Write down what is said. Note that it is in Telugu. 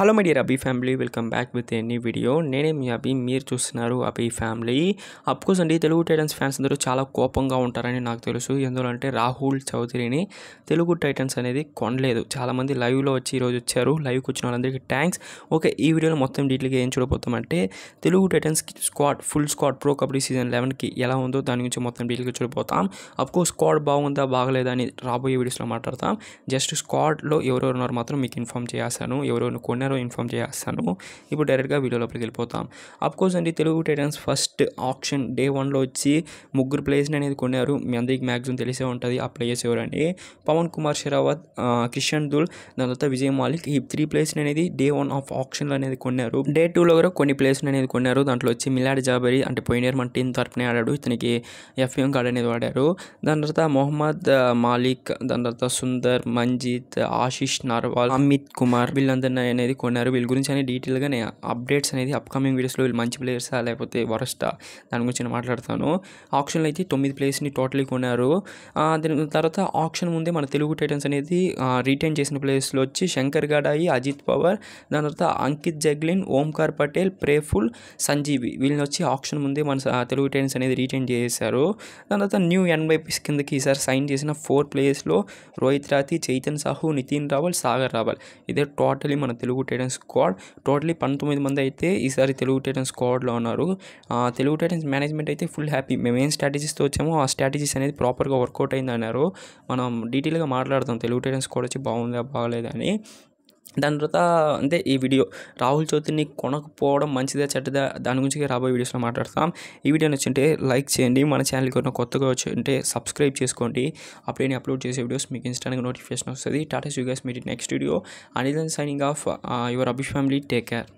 hello my dear Abhi family welcome back with any video నేనే మీ అబీ మీరు చూస్తున్నారు అబీ ఫ్యామిలీ అఫ్కోర్స్ అండి తెలుగు టైటన్స్ ఫ్యాన్స్ అందరూ చాలా కోపంగా ఉంటారని నాకు తెలుసు ఎందుకంటే రాహుల్ చౌదరిని తెలుగు టైటన్స్ అనేది కొనలేదు చాలామంది లైవ్లో వచ్చి ఈరోజు వచ్చారు లైవ్కి వచ్చిన వాళ్ళందరికీ థ్యాంక్స్ ఓకే ఈ వీడియోలో మొత్తం డీటెయిల్గా ఏం చూడబోతామంటే Telugu Titans squad full squad pro kabaddi season లెవెన్కి ఎలా ఉందో దాని గురించి మొత్తం డీటెయిల్గా చూడబోతాం అఫ్కోర్స్ స్క్వాడ్ బాగుందా బాగలేదా అని రాబోయే వీడియోస్లో మాట్లాడతాం జస్ట్ స్క్వాడ్లో ఎవరెవరున్నారు మాత్రం మీకు ఇన్ఫామ్ చేస్తాను ఎవరెవరు కొన్ని చేస్తున్నారో ఇన్ఫామ్ చేస్తాను ఇప్పుడు డైరెక్ట్గా వీడియో లోపలికి వెళ్ళిపోతాం అఫ్కోర్స్ అండి Telugu titans first option day వన్లో వచ్చి ముగ్గురు ప్లేయర్స్ని అనేది కొన్నారు మీ అందరికీ మ్యాక్సిమం తెలిసే ఉంటుంది ఆ ప్లేయర్స్ ఎవరండి పవన్ కుమార్ షెరావత్ కిషన్ దుల్ దాని తర్వాత విజయ్ మాలిక్ ఈ త్రీ ప్లేయర్స్ని అనేది డే వన్ ఆఫ్ ఆప్షన్లు అనేది కొన్నారు డే టూలో కూడా కొన్ని ప్లేయర్స్ని అనేది కొన్నారు దాంట్లో వచ్చి మిలాడ్ జాబరి అంటే పోయిన మన టీం తరఫునే ఆడాడు ఇతనికి ఎఫ్ఎం కార్డ్ అనేది వాడారు దాని తర్వాత మొహమ్మద్ మాలిక్ దాని తర్వాత సుందర్ మంజిత్ ఆశిష్ నర్వాల్ అమిత్ కుమార్ వీళ్ళందరినీ అనేది అనేది కొన్నారు వీళ్ళ గురించి అనేది డీటెయిల్గా నేను అప్డేట్స్ అనేది అప్కమింగ్ వీడియోస్లో వీళ్ళు మంచి ప్లేయర్సా లేకపోతే వరస్టా దాని గురించి నేను మాట్లాడతాను ఆప్షన్లో అయితే తొమ్మిది ప్లేయర్స్ని టోటలీ కొన్నారు దాని తర్వాత ఆప్షన్ ముందే మన తెలుగు టైటన్స్ అనేది రిటైన్ చేసిన ప్లేయర్స్లో వచ్చి శంకర్ గడాయి అజిత్ పవర్ దాని తర్వాత అంకిత్ జగ్లిన్ ఓంకార్ పటేల్ ప్రేఫుల్ సంజీవి వీళ్ళని వచ్చి ఆప్షన్ ముందే మన తెలుగు టైటన్స్ అనేది రిటైన్ చేశారు దాని తర్వాత న్యూ ఎన్వైపీస్ కిందకి ఈసారి సైన్ చేసిన ఫోర్ ప్లేయర్స్లో రోహిత్ రాతి చైతన్ సాహు నితిన్ రావల్ సాగర్ రావల్ ఇదే టోటలీ మన Telugu Telugu Titan squad totally పంతొమ్మిది మంది అయితే ఈసారి తెలుగు టైటన్ స్క్వాడ్లో ఉన్నారు తెలుగు టైటన్స్ మేనేజ్మెంట్ అయితే ఫుల్ హ్యాపీ మేము ఏం స్ట్రాటజీస్తో వచ్చామో ఆ స్ట్రాటజీస్ అనేది ప్రాపర్గా వర్కౌట్ అయింది అన్నారు మనం డీటెయిల్గా మాట్లాడతాం తెలుగు టైటన్ స్క్వాడ్ వచ్చి బాగుందా అని దాని తర్వాత అంటే ఈ వీడియో రాహుల్ చౌదరిని కొనకపోవడం మంచిదా చెడ్డదా దాని గురించి రాబోయే వీడియోస్లో మాట్లాడతాం ఈ వీడియో నచ్చింటే లైక్ చేయండి మన ఛానల్కి ఉన్న కొత్తగా వచ్చి ఉంటే సబ్స్క్రైబ్ చేసుకోండి అప్పుడే నేను అప్లోడ్ చేసే వీడియోస్ మీకు ఇన్స్టాగ్రామ్ నోటిఫికేషన్ వస్తుంది tata you meet next video అనిల్ సైనింగ్ ఆఫ్ యువర్ అభిష్ ఫ్యామిలీ టేక్ కేర్